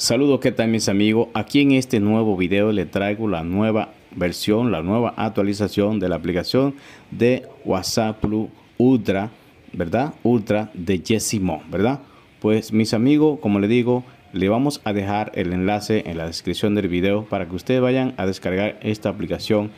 Saludos, ¿qué tal mis amigos? Aquí en este nuevo video le traigo la nueva versión, la nueva actualización de la aplicación de WhatsApp Plus Ultra, ¿verdad? Ultra de Jessimo, ¿verdad? Pues mis amigos, como le digo, le vamos a dejar el enlace en la descripción del video para que ustedes vayan a descargar esta aplicación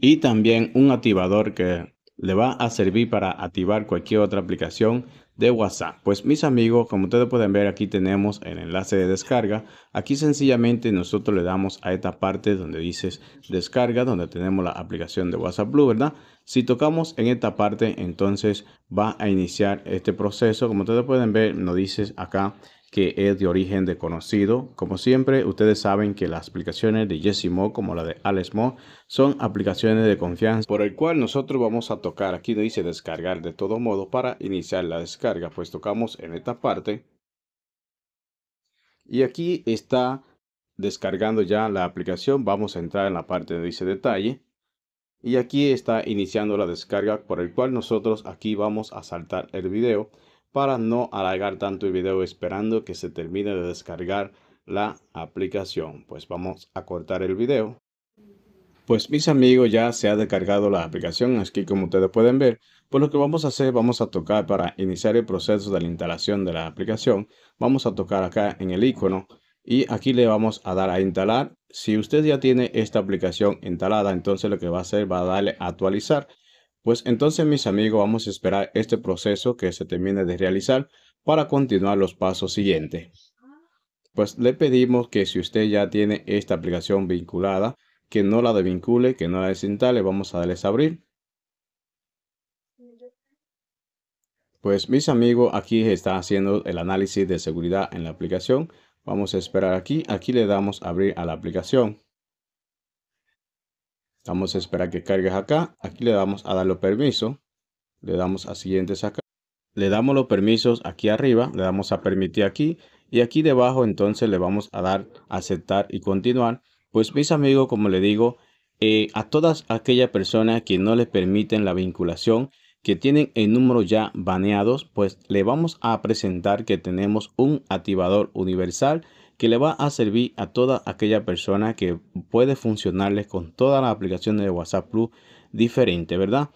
y también un activador que le va a servir para activar cualquier otra aplicación de WhatsApp. Pues mis amigos, como ustedes pueden ver, aquí tenemos el enlace de descarga. Aquí sencillamente nosotros le damos a esta parte donde dices descarga, donde tenemos la aplicación de WhatsApp Blue, ¿verdad? Si tocamos en esta parte, entonces va a iniciar este proceso. Como ustedes pueden ver, nos dices acá que es de origen desconocido. Como siempre, ustedes saben que las aplicaciones de Jessimo como la de alesmo son aplicaciones de confianza, por el cual nosotros vamos a tocar. Aquí dice descargar de todo modo para iniciar la descarga, pues tocamos en esta parte. Y aquí está descargando ya la aplicación. Vamos a entrar en la parte donde dice detalle. Y aquí está iniciando la descarga, por el cual nosotros aquí vamos a saltar el video para no alargar tanto el video esperando que se termine de descargar la aplicación. Pues vamos a cortar el video. Pues mis amigos ya se ha descargado la aplicación aquí como ustedes pueden ver. Pues lo que vamos a hacer, vamos a tocar para iniciar el proceso de la instalación de la aplicación. Vamos a tocar acá en el icono y aquí le vamos a dar a instalar. Si usted ya tiene esta aplicación instalada, entonces lo que va a hacer va a darle a actualizar pues entonces mis amigos vamos a esperar este proceso que se termine de realizar para continuar los pasos siguientes. Pues le pedimos que si usted ya tiene esta aplicación vinculada, que no la desvincule, que no la desinstale, vamos a darles a abrir. Pues mis amigos, aquí está haciendo el análisis de seguridad en la aplicación. Vamos a esperar aquí, aquí le damos abrir a la aplicación. Vamos a esperar que cargues acá. Aquí le damos a dar los permiso. Le damos a siguientes acá. Le damos los permisos aquí arriba. Le damos a permitir aquí. Y aquí debajo entonces le vamos a dar aceptar y continuar. Pues mis amigos, como le digo, eh, a todas aquellas personas que no les permiten la vinculación, que tienen el número ya baneados, pues le vamos a presentar que tenemos un activador universal que le va a servir a toda aquella persona que puede funcionarles con todas las aplicaciones de WhatsApp Plus diferente, ¿verdad?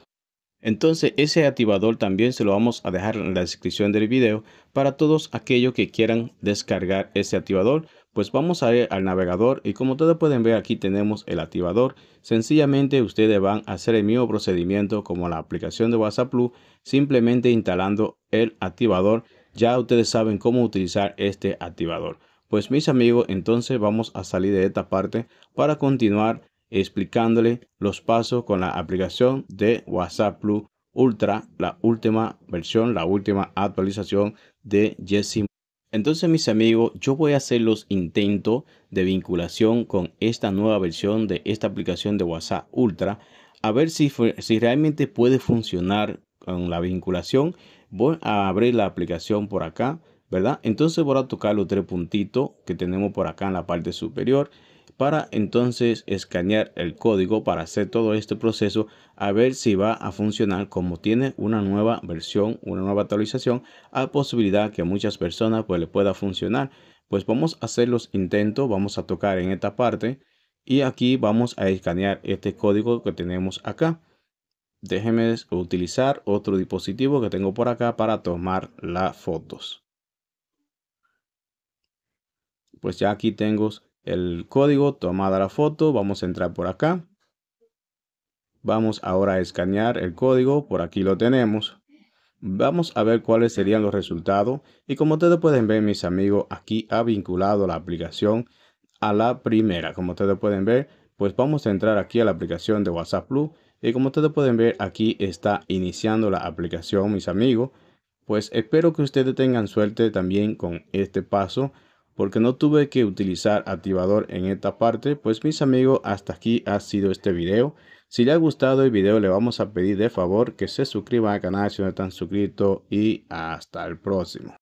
Entonces ese activador también se lo vamos a dejar en la descripción del video para todos aquellos que quieran descargar ese activador. Pues vamos a ir al navegador y como ustedes pueden ver aquí tenemos el activador. Sencillamente ustedes van a hacer el mismo procedimiento como la aplicación de WhatsApp Plus simplemente instalando el activador. Ya ustedes saben cómo utilizar este activador. Pues mis amigos, entonces vamos a salir de esta parte para continuar explicándole los pasos con la aplicación de WhatsApp Plus Ultra, la última versión, la última actualización de Jesse. Entonces mis amigos, yo voy a hacer los intentos de vinculación con esta nueva versión de esta aplicación de WhatsApp Ultra, a ver si, si realmente puede funcionar con la vinculación. Voy a abrir la aplicación por acá ¿verdad? Entonces voy a tocar los tres puntitos que tenemos por acá en la parte superior para entonces escanear el código para hacer todo este proceso a ver si va a funcionar como tiene una nueva versión, una nueva actualización, a posibilidad que a muchas personas pues le pueda funcionar. Pues vamos a hacer los intentos, vamos a tocar en esta parte y aquí vamos a escanear este código que tenemos acá. Déjenme utilizar otro dispositivo que tengo por acá para tomar las fotos pues ya aquí tengo el código tomada la foto vamos a entrar por acá vamos ahora a escanear el código por aquí lo tenemos vamos a ver cuáles serían los resultados y como ustedes pueden ver mis amigos aquí ha vinculado la aplicación a la primera como ustedes pueden ver pues vamos a entrar aquí a la aplicación de whatsapp plus y como ustedes pueden ver aquí está iniciando la aplicación mis amigos pues espero que ustedes tengan suerte también con este paso porque no tuve que utilizar activador en esta parte pues mis amigos hasta aquí ha sido este video si le ha gustado el video le vamos a pedir de favor que se suscriba al canal si no están suscritos y hasta el próximo